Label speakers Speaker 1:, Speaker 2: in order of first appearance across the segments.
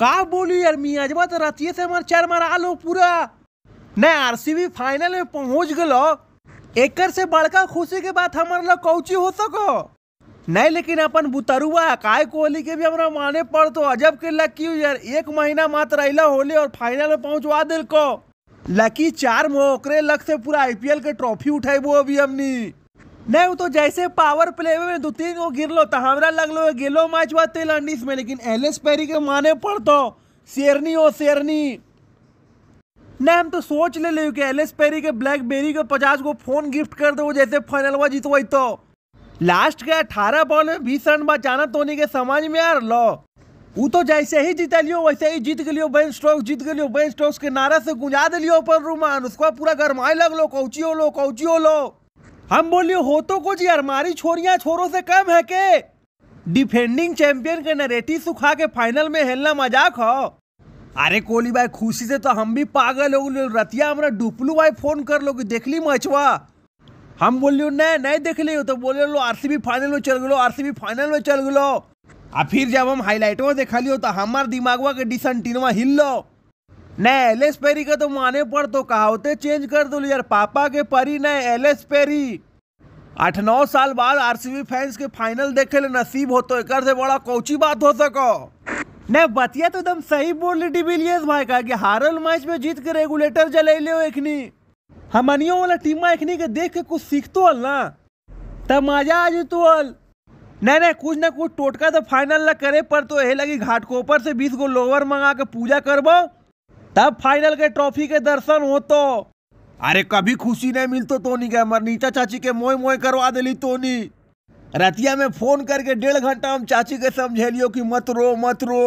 Speaker 1: का बोलू यार मियाजवा तो रातिये से हमारे चार मारा आलो पूरा नहीं आरसीबी फाइनल में पहुंच गलो एकर से बड़का खुशी के बात हमारे लोग कौची हो सको नहीं लेकिन अपन बुतरुआ काय कोहली के भी हमारा माने पड़ तो अजब के लकी यार एक महीना मात्र अला होली और फाइनल में पहुंचवा दिल को लकी चार मोकरे ओकरे लक से पूरा आईपीएल के ट्रॉफी उठाबो अभी हमनी नहीं तो जैसे पावर प्ले में दो तीन को लो तो हमारा लो गेलो मैच हुआ तेलंडिस में लेकिन एलिस पेरी के माने पड़तो शेरनी हो शेरनी नहीं हम तो सोच ले लियो कि एलिस पेरी के ब्लैकबेरी के पचास को फोन गिफ्ट कर दो जैसे फाइनलवा जीतवाई तो लास्ट के अठारह बॉल में बीस रन बचाना तो नहीं के समझ में आ लो वो तो जैसे ही जीता लियो वैसे ही जीत गलियो बैन स्ट्रोक जीत गलियो बैन स्ट्रोक्स के नारा से गुंजा दिलियो पर रूमान उसको पूरा गरमाए लग लो कौची हो लो कौची हो लो हम बोलिए हो तो कुछ यार हमारी छोरियां छोरों से कम है के डिफेंडिंग चैंपियन के नरेटी सुखा के फाइनल में हेलना मजाक हो अरे कोहली भाई खुशी से तो हम भी पागल हो गए रतिया हमारा डुपलू भाई फोन कर लो कि देख ली मचवा हम बोलियो नहीं नहीं देख लियो तो बोले लो आरसीबी फाइनल में चल गलो आरसीबी फाइनल में चल गलो आ फिर जब हम हाईलाइटवा देखा लियो तो हमारे दिमागवा के टीनवा हिल लो न एस पेरी का तो माने पर तो कहावते चेंज कर दो यार पापा के परी न एस पेरी आठ नौ साल बाद आरसीबी फैंस के फाइनल देखे ले नसीब हो तो एक से बड़ा कोची बात हो सको न बतिया तो एकदम सही बोल डिविलियर्स भाई का कि हारल मैच में जीत के रेगुलेटर जलैले हो एखनी हमनियों वाला में एखनी के देख के कुछ सीख तो अल ना तब मजा आ जतु तो अल नहीं नहीं कुछ ना कुछ टोटका तो फाइनल ला करे पर तो यही लगी घाटकोपर से बीस गो लोवर मंगा के पूजा करबो तब फाइनल के ट्रॉफी के दर्शन हो तो अरे कभी खुशी नहीं तो तोनी के हमारे नीचा चाची के मोए मोए करवा दिली तोनी रतिया में फोन करके डेढ़ घंटा हम चाची के समझेलियो कि मत रो मत रो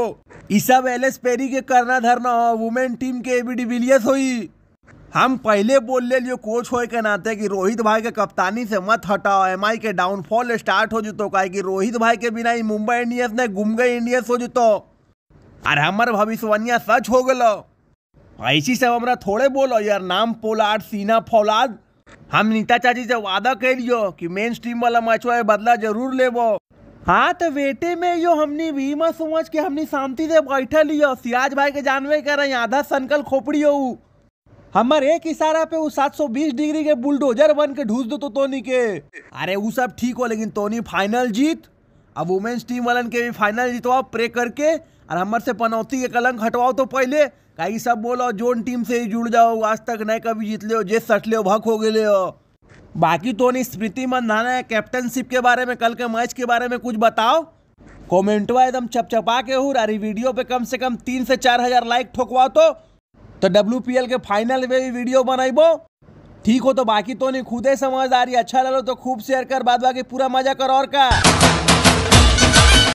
Speaker 1: इस सब एल एस पेरी के करना धरना हो वुमेन टीम के एबी डिविलियस हुई हम पहले बोल ले लियो कोच हो के नाते कि रोहित भाई के कप्तानी से मत हटाओ एम आई के डाउनफॉल स्टार्ट हो जुतो का कि रोहित भाई के बिना ही मुंबई इंडियंस ने गुमगे इंडियंस हो जुतो अरे हमार भविष्यवाणिया सच हो गलो ऐसी सब हमारा थोड़े बोलो यार नाम पोलाड सीना फौलाद हम नीता चाची से वादा कर लियो कि मेन स्ट्रीम वाला मैचो है बदला जरूर ले वो हाँ तो बेटे में यो हमनी बीमा समझ के हमने शांति से बैठा लियो सियाज भाई के जानवे कर आधा सनकल खोपड़ी हो हमार एक इशारा पे वो 720 डिग्री के बुलडोजर बन के ढूंस दो तो तोनी के अरे वो सब ठीक हो लेकिन तोनी फाइनल जीत अब वुमेन्स टीम वालन के भी फाइनल जितवाओ प्रे करके और हमारे से पनौती के कलंक हटवाओ तो पहले कहीं सब बोलो जोन टीम से ही जुड़ जाओ आज तक नहीं कभी जीत लो जे सट लो भक हो गए हो बाकी तो नहीं स्मृति है कैप्टनशिप के बारे में कल के मैच के बारे में कुछ बताओ कमेंटवा एकदम चपचपा के हूँ अरे वीडियो पे कम से कम तीन से चार हजार लाइक ठोकवा तो तो डब्ल्यू के फाइनल में भी वीडियो बनाइबो ठीक हो तो बाकी तो नहीं खुदे समझदारी अच्छा लगो तो खूब शेयर कर बाद बाकी पूरा मजा कर और का